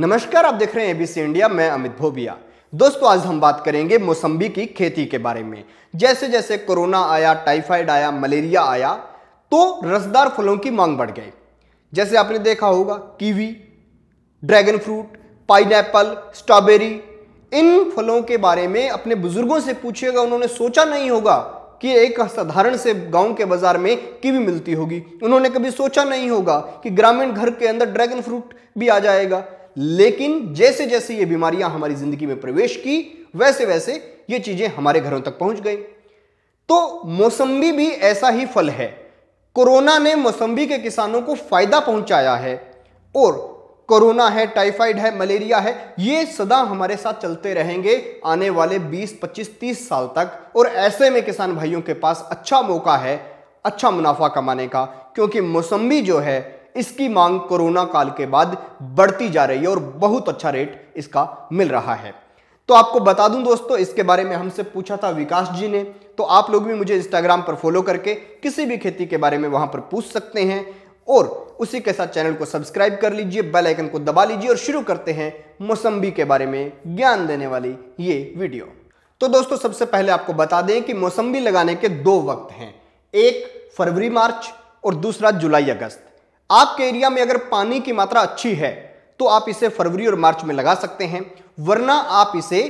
नमस्कार आप देख रहे हैं एबीसी इंडिया मैं अमित भोबिया दोस्तों आज हम बात करेंगे मौसम्बी की खेती के बारे में जैसे जैसे कोरोना आया टाइफाइड आया मलेरिया आया तो रसदार फलों की मांग बढ़ गई जैसे आपने देखा होगा kiwi dragon fruit pine strawberry इन फलों के बारे में अपने बुजुर्गों से पूछिएगा उन्होंने सोचा नहीं होगा कि एक साधारण से गांव के बाजार में कीवी मिलती होगी उन्होंने कभी सोचा नहीं होगा कि ग्रामीण घर के अंदर ड्रैगन फ्रूट भी आ जाएगा लेकिन जैसे जैसे ये बीमारियां हमारी जिंदगी में प्रवेश की वैसे वैसे ये चीजें हमारे घरों तक पहुंच गई तो मौसम्बी भी ऐसा ही फल है कोरोना ने मौसम्बी के किसानों को फायदा पहुंचाया है और कोरोना है टाइफाइड है मलेरिया है ये सदा हमारे साथ चलते रहेंगे आने वाले 20, 25, 30 साल तक और ऐसे में किसान भाइयों के पास अच्छा मौका है अच्छा मुनाफा कमाने का क्योंकि मौसम्बी जो है इसकी मांग कोरोना काल के बाद बढ़ती जा रही है और बहुत अच्छा रेट इसका मिल रहा है तो आपको बता दूं दोस्तों इसके बारे में हमसे पूछा था विकास जी ने तो आप लोग भी मुझे इंस्टाग्राम पर फॉलो करके किसी भी खेती के बारे में वहां पर पूछ सकते हैं और उसी के साथ चैनल को सब्सक्राइब कर लीजिए बेल आइकन को दबा लीजिए और शुरू करते हैं मौसम्बी के बारे में ज्ञान देने वाली ये वीडियो तो दोस्तों सबसे पहले आपको बता दें कि मौसम्बी लगाने के दो वक्त हैं एक फरवरी मार्च और दूसरा जुलाई अगस्त आपके एरिया में अगर पानी की मात्रा अच्छी है तो आप इसे फरवरी और मार्च में लगा सकते हैं वरना आप इसे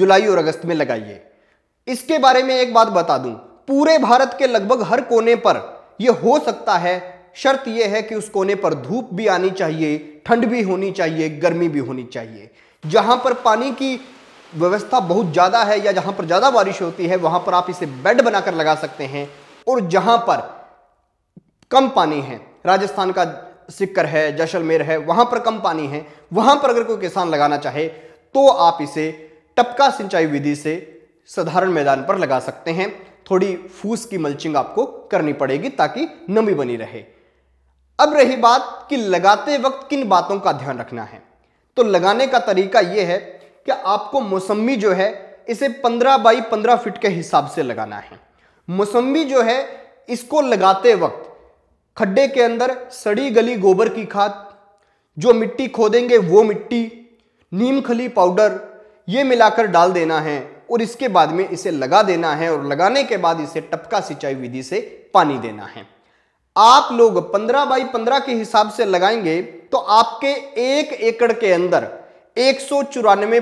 जुलाई और अगस्त में लगाइए इसके बारे में एक बात बता दूं पूरे भारत के लगभग हर कोने पर यह हो सकता है शर्त यह है कि उस कोने पर धूप भी आनी चाहिए ठंड भी होनी चाहिए गर्मी भी होनी चाहिए जहां पर पानी की व्यवस्था बहुत ज़्यादा है या जहां पर ज़्यादा बारिश होती है वहां पर आप इसे बेड बनाकर लगा सकते हैं और जहां पर कम पानी है राजस्थान का सिक्कर है जैसलमेर है वहां पर कम पानी है वहां पर अगर कोई किसान लगाना चाहे तो आप इसे टपका सिंचाई विधि से साधारण मैदान पर लगा सकते हैं थोड़ी फूस की मल्चिंग आपको करनी पड़ेगी ताकि नमी बनी रहे अब रही बात कि लगाते वक्त किन बातों का ध्यान रखना है तो लगाने का तरीका यह है कि आपको मौसमी जो है इसे 15 बाई 15 फीट के हिसाब से लगाना है मौसमी जो है इसको लगाते वक्त खड्डे के अंदर सड़ी गली गोबर की खाद जो मिट्टी खोदेंगे वो मिट्टी नीम खली पाउडर ये मिलाकर डाल देना है और इसके बाद में इसे लगा देना है और लगाने के बाद इसे टपका सिंचाई विधि से पानी देना है आप लोग 15 बाई 15 के हिसाब से लगाएंगे तो आपके एक एकड़ के अंदर एक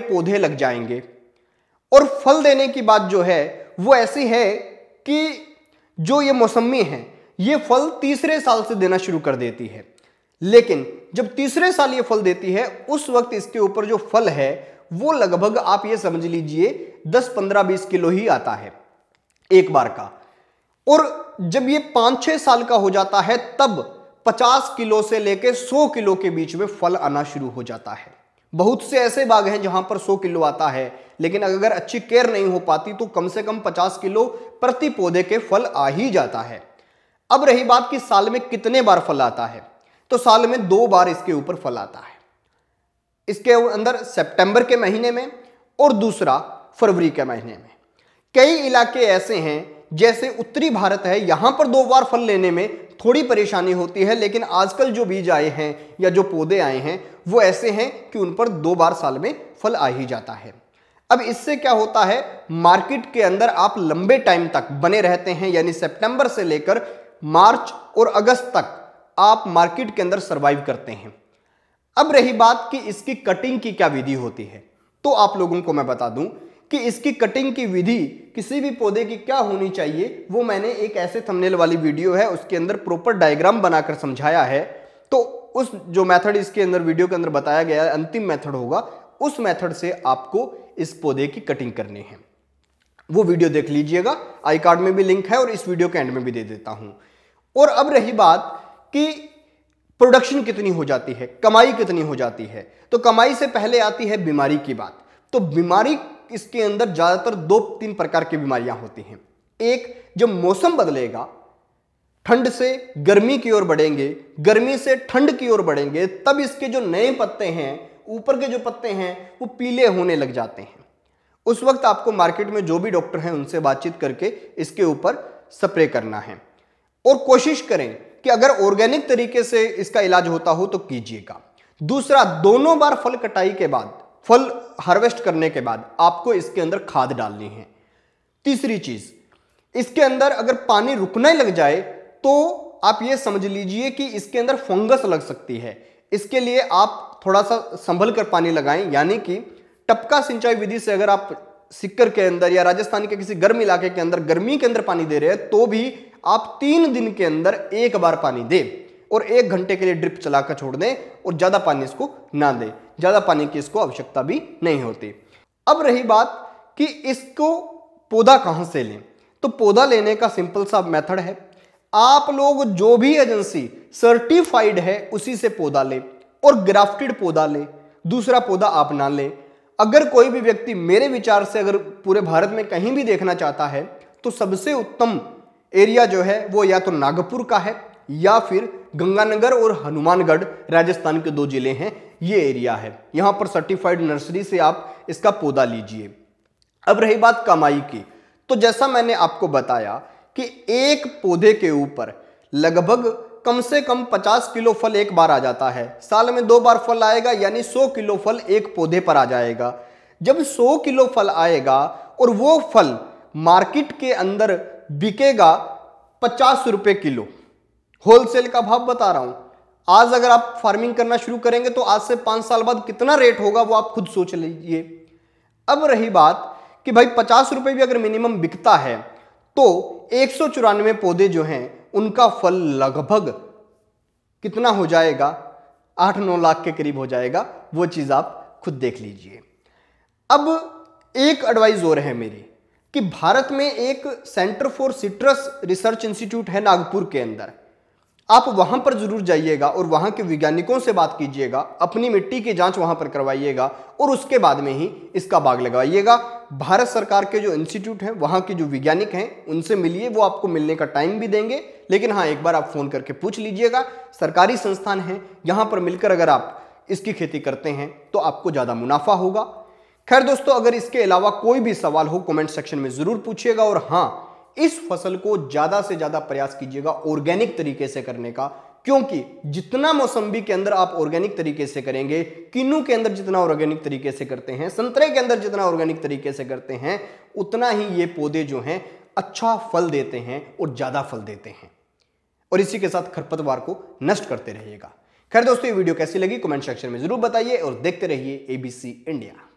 पौधे लग जाएंगे और फल देने की बात जो है वो ऐसी है कि जो ये मौसमी है ये फल तीसरे साल से देना शुरू कर देती है लेकिन जब तीसरे साल ये फल देती है उस वक्त इसके ऊपर जो फल है वो लगभग आप ये समझ लीजिए 10-15-20 किलो ही आता है एक बार का और जब ये पांच छह साल का हो जाता है तब 50 किलो से लेकर 100 किलो के बीच में फल आना शुरू हो जाता है बहुत से ऐसे बाग हैं जहां पर 100 किलो आता है लेकिन अगर अच्छी केयर नहीं हो पाती तो कम से कम 50 किलो प्रति पौधे के फल आ ही जाता है अब रही बात कि साल में कितने बार फल आता है तो साल में दो बार इसके ऊपर फल आता है इसके अंदर सितंबर के महीने में और दूसरा फरवरी के महीने में कई इलाके ऐसे हैं जैसे उत्तरी भारत है यहां पर दो बार फल लेने में थोड़ी परेशानी होती है लेकिन आजकल जो बीज आए हैं या जो पौधे आए हैं वो ऐसे हैं कि उन पर दो बार साल में फल आ ही जाता है अब इससे क्या होता है मार्केट के अंदर आप लंबे टाइम तक बने रहते हैं यानी सितंबर से लेकर मार्च और अगस्त तक आप मार्केट के अंदर सर्वाइव करते हैं अब रही बात कि इसकी कटिंग की क्या विधि होती है तो आप लोगों को मैं बता दूं कि इसकी कटिंग की विधि किसी भी पौधे की क्या होनी चाहिए वो मैंने एक ऐसे थंबनेल वाली वीडियो है उसके अंदर प्रॉपर डायग्राम बनाकर समझाया है तो उस जो मेथड इसके अंदर वीडियो के अंदर बताया गया है अंतिम मेथड होगा उस मेथड से आपको इस पौधे की कटिंग करनी है वो वीडियो देख लीजिएगा आई कार्ड में भी लिंक है और इस वीडियो के एंड में भी दे देता हूँ और अब रही बात कि प्रोडक्शन कितनी हो जाती है कमाई कितनी हो जाती है तो कमाई से पहले आती है बीमारी की बात तो बीमारी इसके अंदर ज़्यादातर दो तीन प्रकार की बीमारियां होती हैं एक जब मौसम बदलेगा ठंड से गर्मी की ओर बढ़ेंगे गर्मी से ठंड की ओर बढ़ेंगे तब इसके जो नए पत्ते हैं ऊपर के जो पत्ते हैं वो पीले होने लग जाते हैं उस वक्त आपको मार्केट में जो भी डॉक्टर हैं उनसे बातचीत करके इसके ऊपर स्प्रे करना है और कोशिश करें कि अगर ऑर्गेनिक तरीके से इसका इलाज होता हो तो कीजिएगा दूसरा दोनों बार फल कटाई के बाद फल हार्वेस्ट करने के बाद आपको इसके अंदर खाद डालनी है तीसरी चीज इसके अंदर अगर पानी रुकने लग जाए तो आप ये समझ लीजिए कि इसके अंदर फंगस लग सकती है इसके लिए आप थोड़ा सा संभल कर पानी लगाएं यानी कि टपका सिंचाई विधि से अगर आप सिक्कर के अंदर या राजस्थान के किसी गर्म इलाके के अंदर गर्मी के अंदर पानी दे रहे हैं तो भी आप तीन दिन के अंदर एक बार पानी दे और एक घंटे के लिए ड्रिप चलाकर छोड़ दें और ज़्यादा पानी इसको ना दें ज़्यादा पानी की इसको आवश्यकता भी नहीं होती अब रही बात कि इसको पौधा कहां से लें तो पौधा लेने का सिंपल सा मेथड है आप लोग जो भी एजेंसी सर्टिफाइड है उसी से पौधा लें और ग्राफ्टेड पौधा लें दूसरा पौधा आप ना लें अगर कोई भी व्यक्ति मेरे विचार से अगर पूरे भारत में कहीं भी देखना चाहता है तो सबसे उत्तम एरिया जो है वो या तो नागपुर का है या फिर गंगानगर और हनुमानगढ़ राजस्थान के दो जिले हैं ये एरिया है यहाँ पर सर्टिफाइड नर्सरी से आप इसका पौधा लीजिए अब रही बात कमाई की तो जैसा मैंने आपको बताया कि एक पौधे के ऊपर लगभग कम से कम 50 किलो फल एक बार आ जाता है साल में दो बार फल आएगा यानी 100 किलो फल एक पौधे पर आ जाएगा जब 100 किलो फल आएगा और वो फल मार्केट के अंदर बिकेगा पचास रुपये किलो होलसेल का भाव बता रहा हूँ आज अगर आप फार्मिंग करना शुरू करेंगे तो आज से पाँच साल बाद कितना रेट होगा वो आप खुद सोच लीजिए अब रही बात कि भाई पचास रुपये भी अगर मिनिमम बिकता है तो एक पौधे जो हैं उनका फल लगभग कितना हो जाएगा आठ नौ लाख के करीब हो जाएगा वो चीज़ आप खुद देख लीजिए अब एक एडवाइस और है मेरी कि भारत में एक centre for citrus research institute है नागपुर के अंदर आप वहां पर जरूर जाइएगा और वहां के वैज्ञानिकों से बात कीजिएगा अपनी मिट्टी की जांच वहां पर करवाइएगा और उसके बाद में ही इसका बाग लगाइएगा भारत सरकार के जो इंस्टीट्यूट हैं वहां के जो वैज्ञानिक हैं उनसे मिलिए वो आपको मिलने का टाइम भी देंगे लेकिन हाँ एक बार आप फोन करके पूछ लीजिएगा सरकारी संस्थान है यहाँ पर मिलकर अगर आप इसकी खेती करते हैं तो आपको ज़्यादा मुनाफा होगा खैर दोस्तों अगर इसके अलावा कोई भी सवाल हो कमेंट सेक्शन में ज़रूर पूछिएगा और हाँ इस फसल को ज्यादा से ज्यादा प्रयास कीजिएगा ऑर्गेनिक तरीके से करने का क्योंकि जितना मौसम्बी के अंदर आप ऑर्गेनिक तरीके से करेंगे किन्नू के अंदर जितना ऑर्गेनिक तरीके से करते हैं संतरे के अंदर जितना ऑर्गेनिक तरीके से करते हैं उतना ही ये पौधे जो हैं अच्छा फल देते हैं और ज़्यादा फल देते हैं और इसी के साथ खरपतवार को नष्ट करते रहिएगा खैर दोस्तों ये वीडियो कैसी लगी कमेंट सेक्शन में जरूर बताइए और देखते रहिए एबीसी इंडिया